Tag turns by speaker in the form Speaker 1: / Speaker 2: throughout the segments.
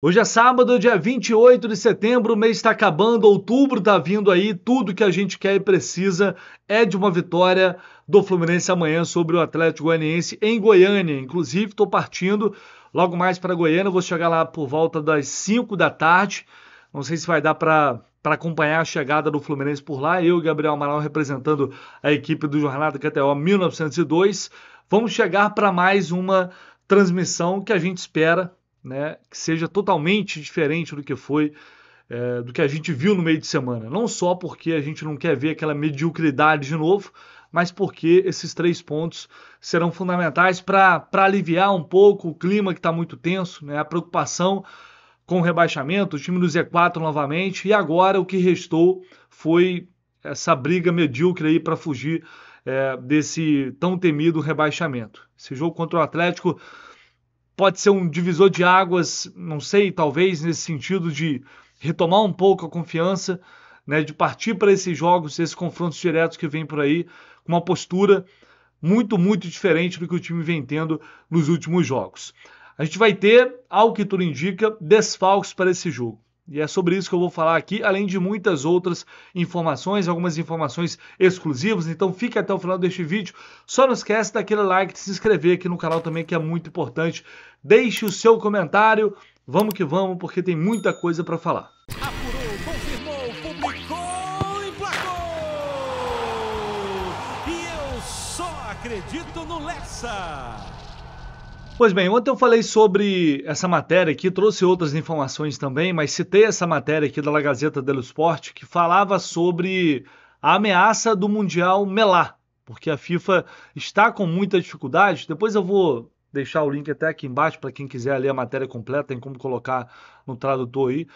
Speaker 1: Hoje é sábado, dia 28 de setembro, o mês está acabando, outubro está vindo aí, tudo que a gente quer e precisa é de uma vitória do Fluminense amanhã sobre o Atlético Goianiense em Goiânia. Inclusive, estou partindo logo mais para Goiânia, vou chegar lá por volta das 5 da tarde. Não sei se vai dar para acompanhar a chegada do Fluminense por lá. Eu, Gabriel Amaral, representando a equipe do Jornada KTO 1902. Vamos chegar para mais uma transmissão que a gente espera né, que seja totalmente diferente do que foi, é, do que a gente viu no meio de semana. Não só porque a gente não quer ver aquela mediocridade de novo, mas porque esses três pontos serão fundamentais para aliviar um pouco o clima que está muito tenso, né, a preocupação com o rebaixamento, o time do Z4 novamente, e agora o que restou foi essa briga medíocre aí para fugir é, desse tão temido rebaixamento. Esse jogo contra o Atlético pode ser um divisor de águas, não sei, talvez nesse sentido de retomar um pouco a confiança, né, de partir para esses jogos, esses confrontos diretos que vem por aí, com uma postura muito, muito diferente do que o time vem tendo nos últimos jogos. A gente vai ter, ao que tudo indica, desfalques para esse jogo. E é sobre isso que eu vou falar aqui, além de muitas outras informações, algumas informações exclusivas. Então fique até o final deste vídeo. Só não esquece daquele like, de se inscrever aqui no canal também, que é muito importante. Deixe o seu comentário. Vamos que vamos, porque tem muita coisa para falar. Apurou, confirmou, publicou, E eu só acredito no Lessa! Pois bem, ontem eu falei sobre essa matéria aqui, trouxe outras informações também, mas citei essa matéria aqui da La Gazeta dello Sport que falava sobre a ameaça do Mundial Melá, porque a FIFA está com muita dificuldade. Depois eu vou deixar o link até aqui embaixo para quem quiser ler a matéria completa, tem como colocar no tradutor aí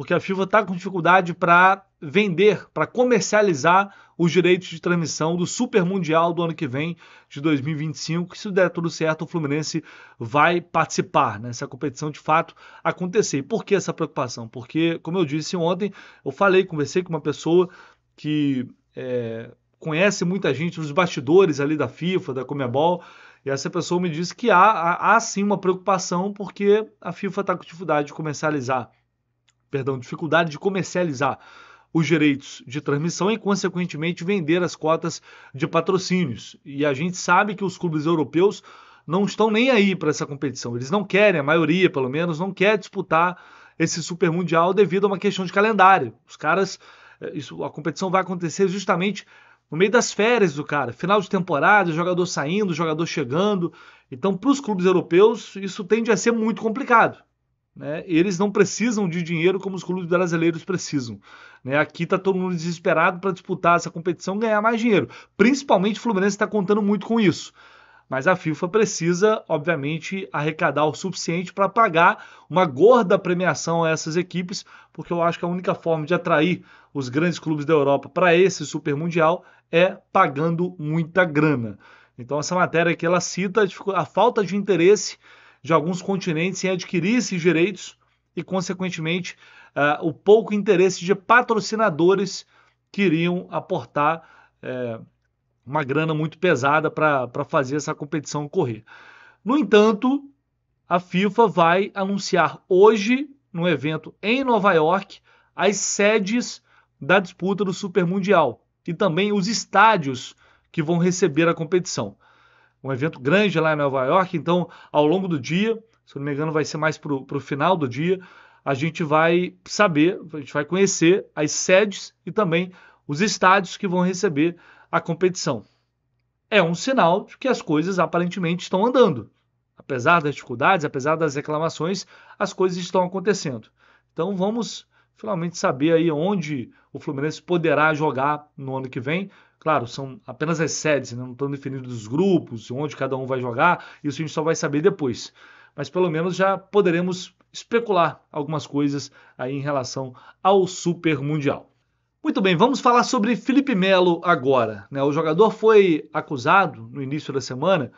Speaker 1: porque a FIFA está com dificuldade para vender, para comercializar os direitos de transmissão do Super Mundial do ano que vem, de 2025, que se der tudo certo, o Fluminense vai participar, né? se a competição de fato acontecer. E por que essa preocupação? Porque, como eu disse ontem, eu falei, conversei com uma pessoa que é, conhece muita gente nos bastidores ali da FIFA, da Comebol, e essa pessoa me disse que há, há, há sim uma preocupação porque a FIFA está com dificuldade de comercializar perdão, dificuldade de comercializar os direitos de transmissão e, consequentemente, vender as cotas de patrocínios. E a gente sabe que os clubes europeus não estão nem aí para essa competição. Eles não querem, a maioria, pelo menos, não quer disputar esse Super Mundial devido a uma questão de calendário. Os caras, eh, isso, a competição vai acontecer justamente no meio das férias do cara, final de temporada, jogador saindo, jogador chegando. Então, para os clubes europeus, isso tende a ser muito complicado. Né? Eles não precisam de dinheiro como os clubes brasileiros precisam. Né? Aqui está todo mundo desesperado para disputar essa competição e ganhar mais dinheiro. Principalmente o Fluminense está contando muito com isso. Mas a FIFA precisa, obviamente, arrecadar o suficiente para pagar uma gorda premiação a essas equipes, porque eu acho que a única forma de atrair os grandes clubes da Europa para esse Super Mundial é pagando muita grana. Então essa matéria aqui ela cita a falta de interesse de alguns continentes em adquirir esses direitos e, consequentemente, uh, o pouco interesse de patrocinadores que iriam aportar eh, uma grana muito pesada para fazer essa competição correr. No entanto, a FIFA vai anunciar hoje, no evento em Nova York, as sedes da disputa do Super Mundial e também os estádios que vão receber a competição um evento grande lá em Nova York. Então, ao longo do dia, se não me engano, vai ser mais para o final do dia, a gente vai saber, a gente vai conhecer as sedes e também os estádios que vão receber a competição. É um sinal de que as coisas aparentemente estão andando. Apesar das dificuldades, apesar das reclamações, as coisas estão acontecendo. Então vamos finalmente saber aí onde o Fluminense poderá jogar no ano que vem. Claro, são apenas as sedes, né, não estão definidos os grupos, onde cada um vai jogar, isso a gente só vai saber depois. Mas pelo menos já poderemos especular algumas coisas aí em relação ao Super Mundial. Muito bem, vamos falar sobre Felipe Melo agora. Né? O jogador foi acusado no início da semana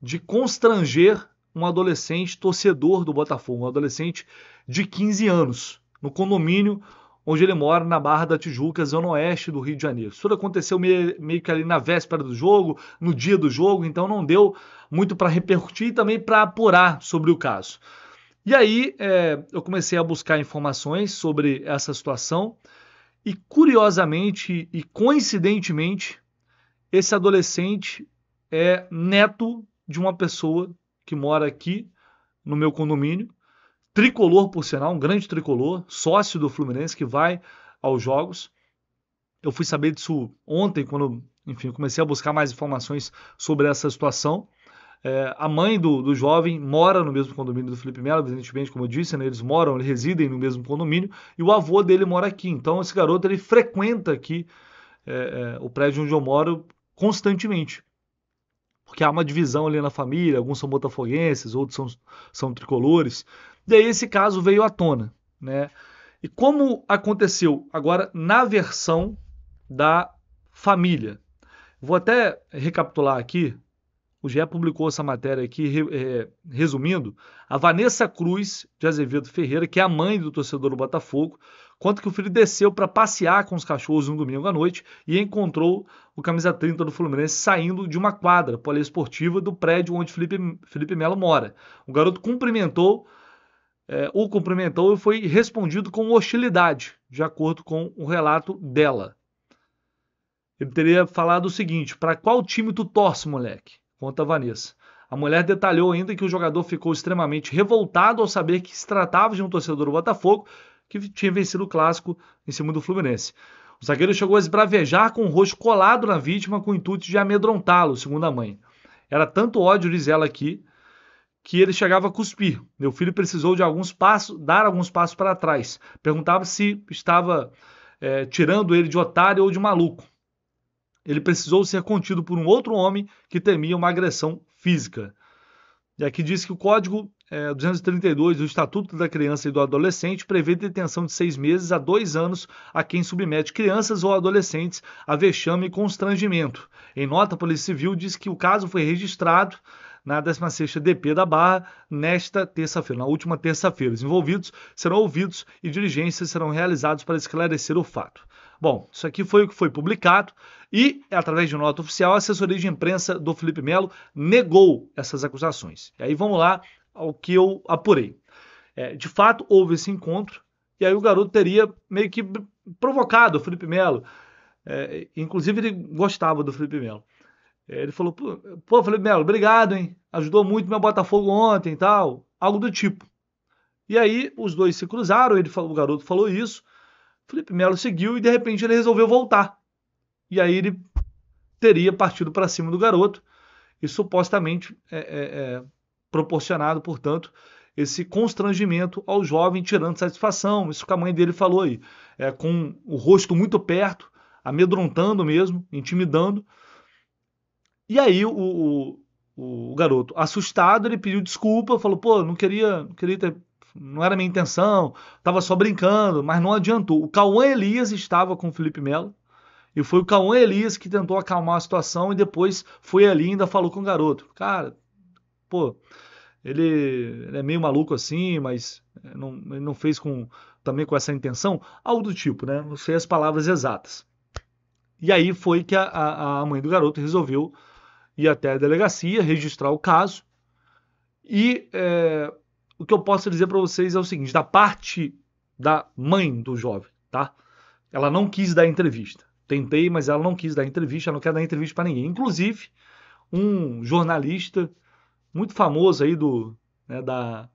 Speaker 1: de constranger um adolescente torcedor do Botafogo, um adolescente de 15 anos, no condomínio onde ele mora na Barra da Tijuca, zona oeste do Rio de Janeiro. Isso tudo aconteceu meio, meio que ali na véspera do jogo, no dia do jogo, então não deu muito para repercutir e também para apurar sobre o caso. E aí é, eu comecei a buscar informações sobre essa situação e curiosamente e coincidentemente esse adolescente é neto de uma pessoa que mora aqui no meu condomínio tricolor, por sinal, um grande tricolor, sócio do Fluminense que vai aos jogos. Eu fui saber disso ontem, quando enfim, comecei a buscar mais informações sobre essa situação. É, a mãe do, do jovem mora no mesmo condomínio do Felipe Melo, evidentemente, como eu disse, né, eles moram, eles residem no mesmo condomínio, e o avô dele mora aqui. Então, esse garoto ele frequenta aqui é, é, o prédio onde eu moro constantemente porque há uma divisão ali na família, alguns são botafoguenses, outros são, são tricolores. E aí esse caso veio à tona, né? E como aconteceu agora na versão da família? Vou até recapitular aqui. O GE publicou essa matéria aqui, é, resumindo. A Vanessa Cruz de Azevedo Ferreira, que é a mãe do torcedor do Botafogo, conta que o filho desceu para passear com os cachorros um domingo à noite e encontrou o camisa 30 do Fluminense saindo de uma quadra poliesportiva do prédio onde Felipe, Felipe Melo mora. O garoto cumprimentou, é, o cumprimentou e foi respondido com hostilidade, de acordo com o relato dela. Ele teria falado o seguinte: para qual time tu torce, moleque? Conta a Vanessa. A mulher detalhou ainda que o jogador ficou extremamente revoltado ao saber que se tratava de um torcedor do Botafogo que tinha vencido o clássico em cima do Fluminense. O zagueiro chegou a esbravejar com o rosto colado na vítima com o intuito de amedrontá-lo, segundo a mãe. Era tanto ódio, diz ela aqui, que ele chegava a cuspir. Meu filho precisou de alguns passos, dar alguns passos para trás. Perguntava se estava é, tirando ele de otário ou de maluco. Ele precisou ser contido por um outro homem que temia uma agressão física. E aqui diz que o código 232 é, do Estatuto da Criança e do Adolescente prevê detenção de seis meses a dois anos a quem submete crianças ou adolescentes a vexame e constrangimento. Em nota, a Polícia Civil diz que o caso foi registrado na 16ª DP da Barra nesta terça-feira, na última terça-feira. Os envolvidos serão ouvidos e diligências serão realizadas para esclarecer o fato. Bom, isso aqui foi o que foi publicado e, através de nota oficial, a assessoria de imprensa do Felipe Melo negou essas acusações. E aí vamos lá ao que eu apurei. É, de fato, houve esse encontro, e aí o garoto teria meio que provocado o Felipe Melo. É, inclusive, ele gostava do Felipe Melo. É, ele falou: pô, Felipe Melo, obrigado, hein? Ajudou muito meu Botafogo ontem e tal. Algo do tipo. E aí os dois se cruzaram, ele falou, o garoto falou isso. Felipe Melo seguiu e de repente ele resolveu voltar. E aí ele teria partido para cima do garoto e supostamente é, é, é proporcionado, portanto, esse constrangimento ao jovem, tirando satisfação. Isso que a mãe dele falou aí, é, com o rosto muito perto, amedrontando mesmo, intimidando. E aí o, o, o, garoto, assustado, ele pediu desculpa, falou: pô, não queria, não queria ter. Não era minha intenção, estava só brincando, mas não adiantou. O Cauã Elias estava com o Felipe Melo, e foi o Cauã Elias que tentou acalmar a situação e depois foi ali e ainda falou com o garoto. Cara, pô, ele, ele é meio maluco assim, mas é, não, ele não fez com também com essa intenção, algo do tipo, né? Não sei as palavras exatas. E aí foi que a, a mãe do garoto resolveu ir até a delegacia, registrar o caso. E é, o que eu posso dizer para vocês é o seguinte: da parte da mãe do jovem, tá? Ela não quis dar entrevista. Tentei, mas ela não quis dar entrevista, ela não quer dar entrevista para ninguém. Inclusive, um jornalista muito famoso aí do, né, da,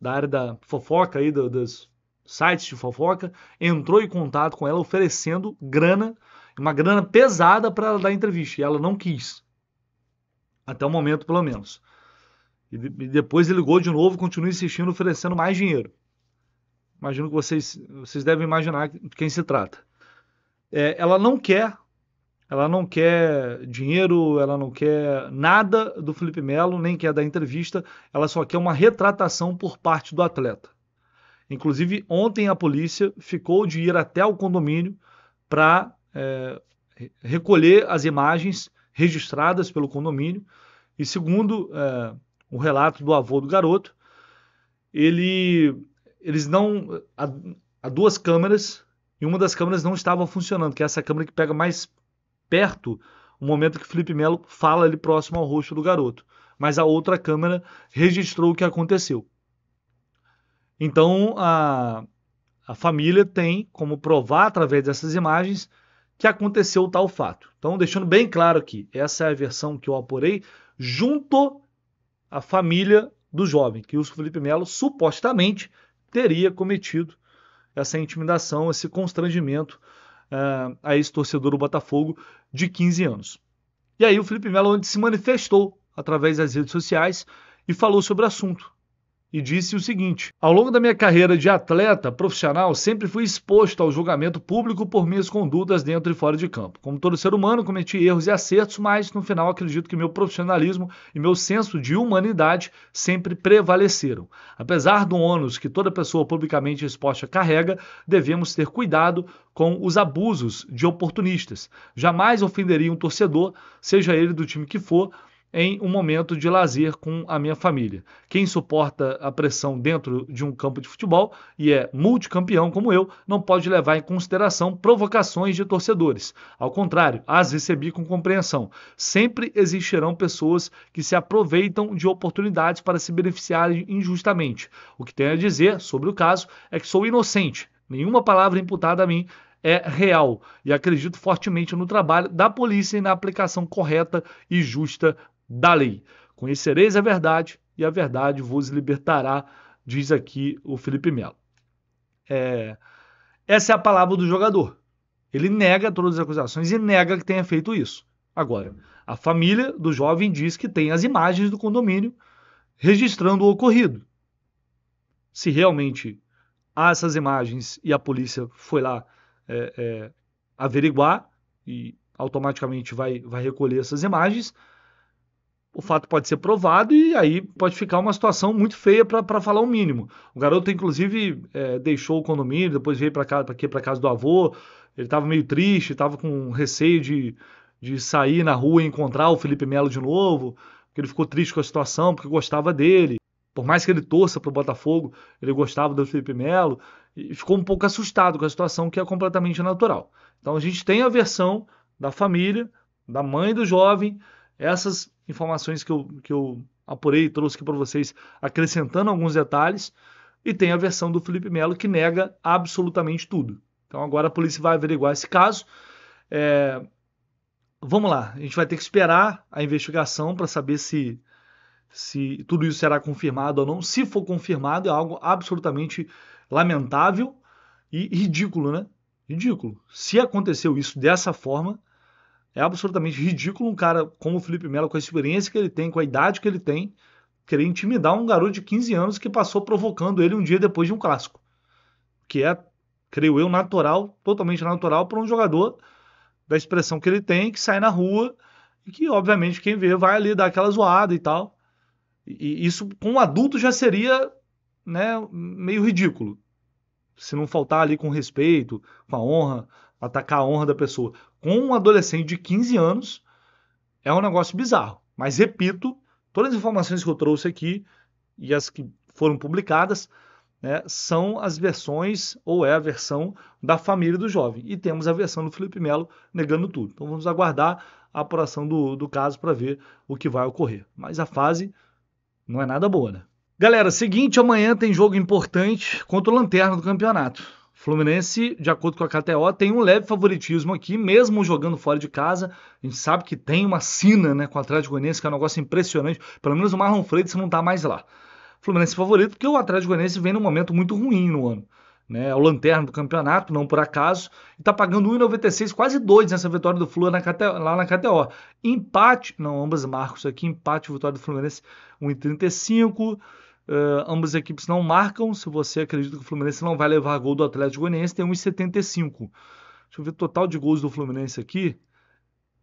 Speaker 1: da área da fofoca, aí do, dos sites de fofoca, entrou em contato com ela oferecendo grana, uma grana pesada para ela dar entrevista, e ela não quis. Até o momento, pelo menos. E, e depois ele ligou de novo, continua insistindo, oferecendo mais dinheiro. Imagino que vocês, vocês devem imaginar de quem se trata. É, ela não quer ela não quer dinheiro, ela não quer nada do Felipe Melo, nem quer da entrevista, ela só quer uma retratação por parte do atleta. Inclusive, ontem a polícia ficou de ir até o condomínio para é, recolher as imagens registradas pelo condomínio. E segundo é, o relato do avô do garoto, ele, eles não. Há duas câmeras e uma das câmeras não estava funcionando, que é essa câmera que pega mais perto o momento que Felipe Melo fala ali próximo ao rosto do garoto, mas a outra câmera registrou o que aconteceu. Então a, a família tem como provar através dessas imagens que aconteceu tal fato. Então, deixando bem claro aqui, essa é a versão que eu apurei junto à família do jovem, que o Felipe Melo supostamente teria cometido essa intimidação, esse constrangimento uh, a esse torcedor do Botafogo de 15 anos. E aí o Felipe Melo se manifestou através das redes sociais e falou sobre o assunto e disse o seguinte: Ao longo da minha carreira de atleta profissional, sempre fui exposto ao julgamento público por minhas condutas dentro e fora de campo. Como todo ser humano, cometi erros e acertos, mas no final acredito que meu profissionalismo e meu senso de humanidade sempre prevaleceram. Apesar do ônus que toda pessoa publicamente exposta carrega, devemos ter cuidado com os abusos de oportunistas. Jamais ofenderia um torcedor, seja ele do time que for, em um momento de lazer com a minha família. Quem suporta a pressão dentro de um campo de futebol e é multicampeão como eu, não pode levar em consideração provocações de torcedores. Ao contrário, as recebi com compreensão. Sempre existirão pessoas que se aproveitam de oportunidades para se beneficiarem injustamente. O que tenho a dizer sobre o caso é que sou inocente. Nenhuma palavra imputada a mim é real e acredito fortemente no trabalho da polícia e na aplicação correta e justa da lei. Conhecereis a verdade e a verdade vos libertará, diz aqui o Felipe Melo. É, essa é a palavra do jogador. Ele nega todas as acusações e nega que tenha feito isso. Agora, a família do jovem diz que tem as imagens do condomínio registrando o ocorrido. Se realmente há essas imagens e a polícia foi lá é, é, averiguar e automaticamente vai, vai recolher essas imagens, o fato pode ser provado e aí pode ficar uma situação muito feia para falar o mínimo. O garoto, inclusive, é, deixou o condomínio, depois veio para casa, aqui, casa do avô. Ele estava meio triste, estava com receio de, de sair na rua e encontrar o Felipe Melo de novo, porque ele ficou triste com a situação, porque gostava dele. Por mais que ele torça para o Botafogo, ele gostava do Felipe Melo e ficou um pouco assustado com a situação, que é completamente natural. Então a gente tem a versão da família, da mãe do jovem, essas informações que eu, que eu apurei e trouxe aqui para vocês, acrescentando alguns detalhes. E tem a versão do Felipe Melo que nega absolutamente tudo. Então agora a polícia vai averiguar esse caso. É... Vamos lá, a gente vai ter que esperar a investigação para saber se, se tudo isso será confirmado ou não. Se for confirmado, é algo absolutamente lamentável e ridículo, né? Ridículo. Se aconteceu isso dessa forma, é absolutamente ridículo um cara como o Felipe Melo, com a experiência que ele tem, com a idade que ele tem, querer intimidar um garoto de 15 anos que passou provocando ele um dia depois de um clássico. Que é, creio eu, natural, totalmente natural para um jogador da expressão que ele tem, que sai na rua e que, obviamente, quem vê vai ali dar aquela zoada e tal. E isso com um adulto já seria né, meio ridículo. Se não faltar ali com respeito, com a honra atacar a honra da pessoa com um adolescente de 15 anos é um negócio bizarro. Mas repito, todas as informações que eu trouxe aqui e as que foram publicadas né, são as versões ou é a versão da família do jovem. E temos a versão do Felipe Melo negando tudo. Então vamos aguardar a apuração do, do caso para ver o que vai ocorrer. Mas a fase não é nada boa, né? Galera, seguinte, amanhã tem jogo importante contra o Lanterna do campeonato. Fluminense, de acordo com a KTO, tem um leve favoritismo aqui, mesmo jogando fora de casa. A gente sabe que tem uma sina né, com o Atlético Goianiense, que é um negócio impressionante. Pelo menos o Marlon Freitas não está mais lá. Fluminense favorito, porque o Atlético Goianiense vem num momento muito ruim no ano. Né, é o lanterna do campeonato, não por acaso, e tá pagando 1,96, quase 2 nessa vitória do Flu na KTO, lá na KTO. Empate, não, ambas marcas aqui, empate, vitória do Fluminense 1,35. Uh, ambas as equipes não marcam. Se você acredita que o Fluminense não vai levar gol do Atlético Goianiense, tem 1,75. Deixa eu ver o total de gols do Fluminense aqui.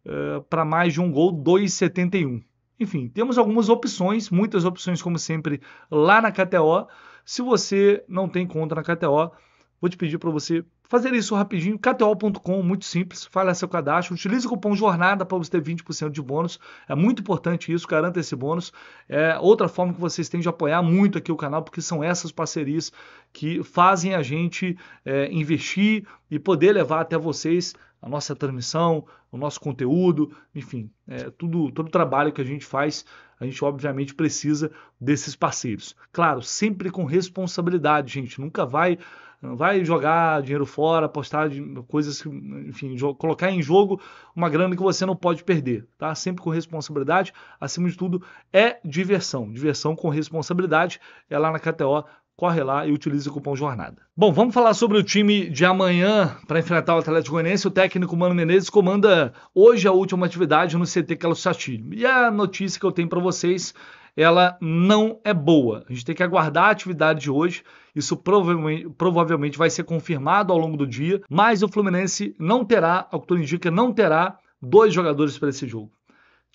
Speaker 1: Uh, ah, Para mais de um gol, 2,71. Enfim, temos algumas opções, muitas opções, como sempre, lá na KTO. Se você não tem conta na KTO, vou te pedir para você fazer isso rapidinho, kto.com, muito simples, fale seu cadastro, utilize o cupom JORNADA para você ter 20% de bônus, é muito importante isso, garanta esse bônus, é outra forma que vocês têm de apoiar muito aqui o canal, porque são essas parcerias que fazem a gente é, investir e poder levar até vocês a nossa transmissão, o nosso conteúdo, enfim, é, tudo, todo o trabalho que a gente faz, a gente obviamente precisa desses parceiros. Claro, sempre com responsabilidade, gente, nunca vai não vai jogar dinheiro fora, apostar de coisas, enfim, colocar em jogo uma grana que você não pode perder, tá? Sempre com responsabilidade. Acima de tudo, é diversão. Diversão com responsabilidade. É lá na KTO corre lá e utilize o cupom Jornada. Bom, vamos falar sobre o time de amanhã para enfrentar o Atlético Goianiense. O técnico Mano Menezes comanda hoje a última atividade no CT Carlos Castilho. E a notícia que eu tenho para vocês, ela não é boa. A gente tem que aguardar a atividade de hoje. Isso provavelmente, provavelmente vai ser confirmado ao longo do dia, mas o Fluminense não terá, ao que tudo indica, não terá dois jogadores para esse jogo.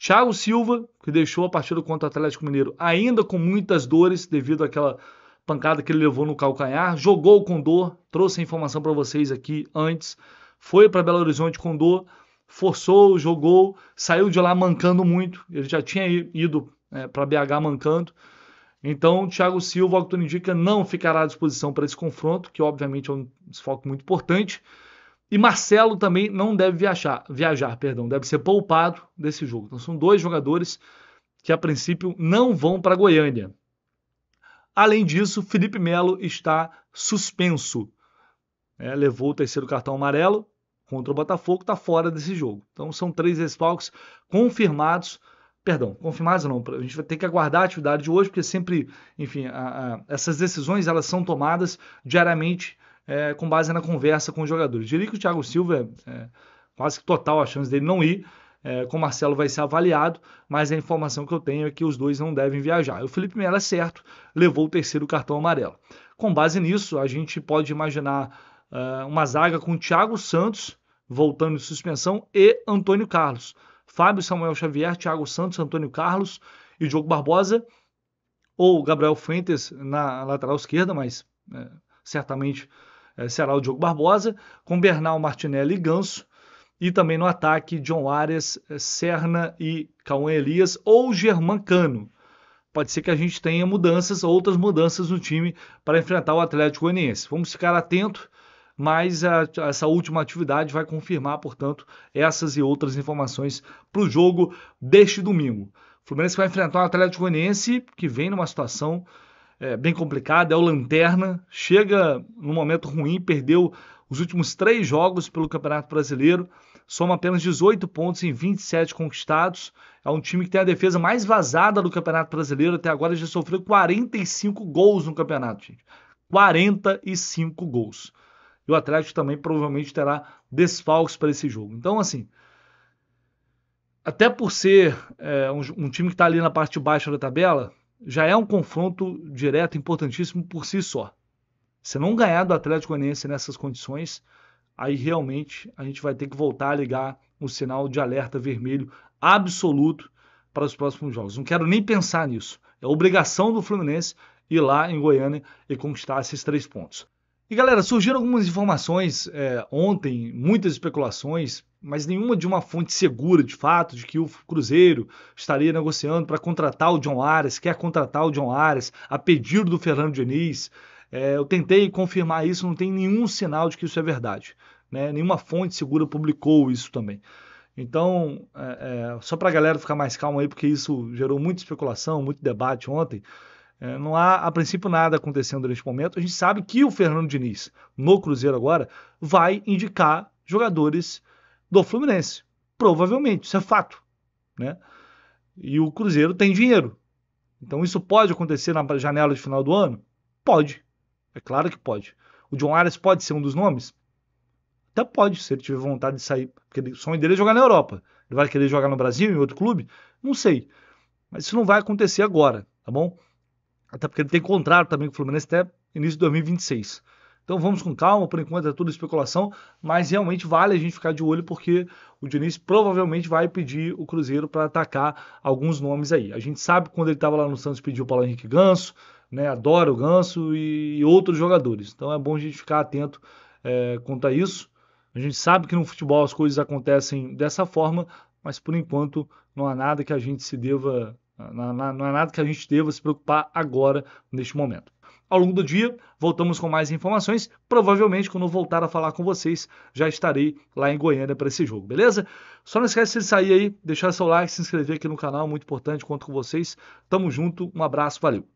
Speaker 1: Thiago Silva, que deixou a partida contra o Atlético Mineiro ainda com muitas dores devido àquela pancada que ele levou no calcanhar, jogou com dor, trouxe a informação para vocês aqui antes, foi para Belo Horizonte com dor, forçou, jogou, saiu de lá mancando muito, ele já tinha ido é, para BH mancando, então, Thiago Silva, o que tudo indica, não ficará à disposição para esse confronto, que obviamente é um desfoque muito importante. E Marcelo também não deve viajar, viajar, perdão, deve ser poupado desse jogo. Então, são dois jogadores que a princípio não vão para Goiânia. Além disso, Felipe Melo está suspenso. É, levou o terceiro cartão amarelo contra o Botafogo, está fora desse jogo. Então são três desfalques confirmados. Perdão, confirmados não. A gente vai ter que aguardar a atividade de hoje, porque sempre, enfim, a, a, essas decisões elas são tomadas diariamente é, com base na conversa com os jogadores. Diria que o Thiago Silva é, é quase que total a chance dele não ir, é, com o Marcelo vai ser avaliado, mas a informação que eu tenho é que os dois não devem viajar. O Felipe Melo é certo, levou o terceiro cartão amarelo. Com base nisso, a gente pode imaginar uh, uma zaga com Thiago Santos voltando de suspensão e Antônio Carlos. Fábio Samuel Xavier, Thiago Santos, Antônio Carlos e Diogo Barbosa, ou Gabriel Fuentes na lateral esquerda, mas é, certamente é, será o Diogo Barbosa, com Bernal, Martinelli e Ganso, e também no ataque, John Arias, Serna e Cauã Elias ou Germán Cano. Pode ser que a gente tenha mudanças, outras mudanças no time para enfrentar o Atlético Goianiense. Vamos ficar atento, mas a, essa última atividade vai confirmar, portanto, essas e outras informações para o jogo deste domingo. O Fluminense vai enfrentar o Atlético Goianiense, que vem numa situação é, bem complicada, é o Lanterna, chega num momento ruim, perdeu os últimos três jogos pelo Campeonato Brasileiro soma apenas 18 pontos em 27 conquistados. É um time que tem a defesa mais vazada do Campeonato Brasileiro até agora, já sofreu 45 gols no campeonato, gente. 45 gols. E o Atlético também provavelmente terá desfalques para esse jogo. Então, assim, até por ser é, um, um, time que está ali na parte de baixo da tabela, já é um confronto direto importantíssimo por si só. Se não ganhar do Atlético Goianiense nessas condições, aí realmente a gente vai ter que voltar a ligar um sinal de alerta vermelho absoluto para os próximos jogos. Não quero nem pensar nisso. É obrigação do Fluminense ir lá em Goiânia e conquistar esses três pontos. E galera, surgiram algumas informações é, ontem, muitas especulações, mas nenhuma de uma fonte segura de fato, de que o Cruzeiro estaria negociando para contratar o John Ares, quer contratar o John Ares, a pedido do Fernando Diniz. É, eu tentei confirmar isso, não tem nenhum sinal de que isso é verdade. Né? Nenhuma fonte segura publicou isso também. Então, é, é, só para a galera ficar mais calma aí, porque isso gerou muita especulação, muito debate ontem. É, não há, a princípio, nada acontecendo neste momento. A gente sabe que o Fernando Diniz, no Cruzeiro agora, vai indicar jogadores do Fluminense. Provavelmente, isso é fato. Né? E o Cruzeiro tem dinheiro. Então, isso pode acontecer na janela de final do ano? Pode. É claro que pode. O John Arias pode ser um dos nomes? Até pode, se ele tiver vontade de sair. Porque ele, o sonho dele é jogar na Europa. Ele vai querer jogar no Brasil, em outro clube? Não sei. Mas isso não vai acontecer agora, tá bom? Até porque ele tem contrato também com o Fluminense até início de 2026. Então vamos com calma, por enquanto é tudo especulação, mas realmente vale a gente ficar de olho porque o Diniz provavelmente vai pedir o Cruzeiro para atacar alguns nomes aí. A gente sabe quando ele estava lá no Santos pediu o Paulo Henrique Ganso, né, adora o Ganso e outros jogadores. Então é bom a gente ficar atento é, quanto a isso. A gente sabe que no futebol as coisas acontecem dessa forma, mas por enquanto não há nada que a gente se deva, não, não há nada que a gente deva se preocupar agora neste momento. Ao longo do dia, voltamos com mais informações. Provavelmente, quando voltar a falar com vocês, já estarei lá em Goiânia para esse jogo, beleza? Só não esquece de sair aí, deixar seu like, se inscrever aqui no canal, muito importante, conto com vocês. Tamo junto, um abraço, valeu!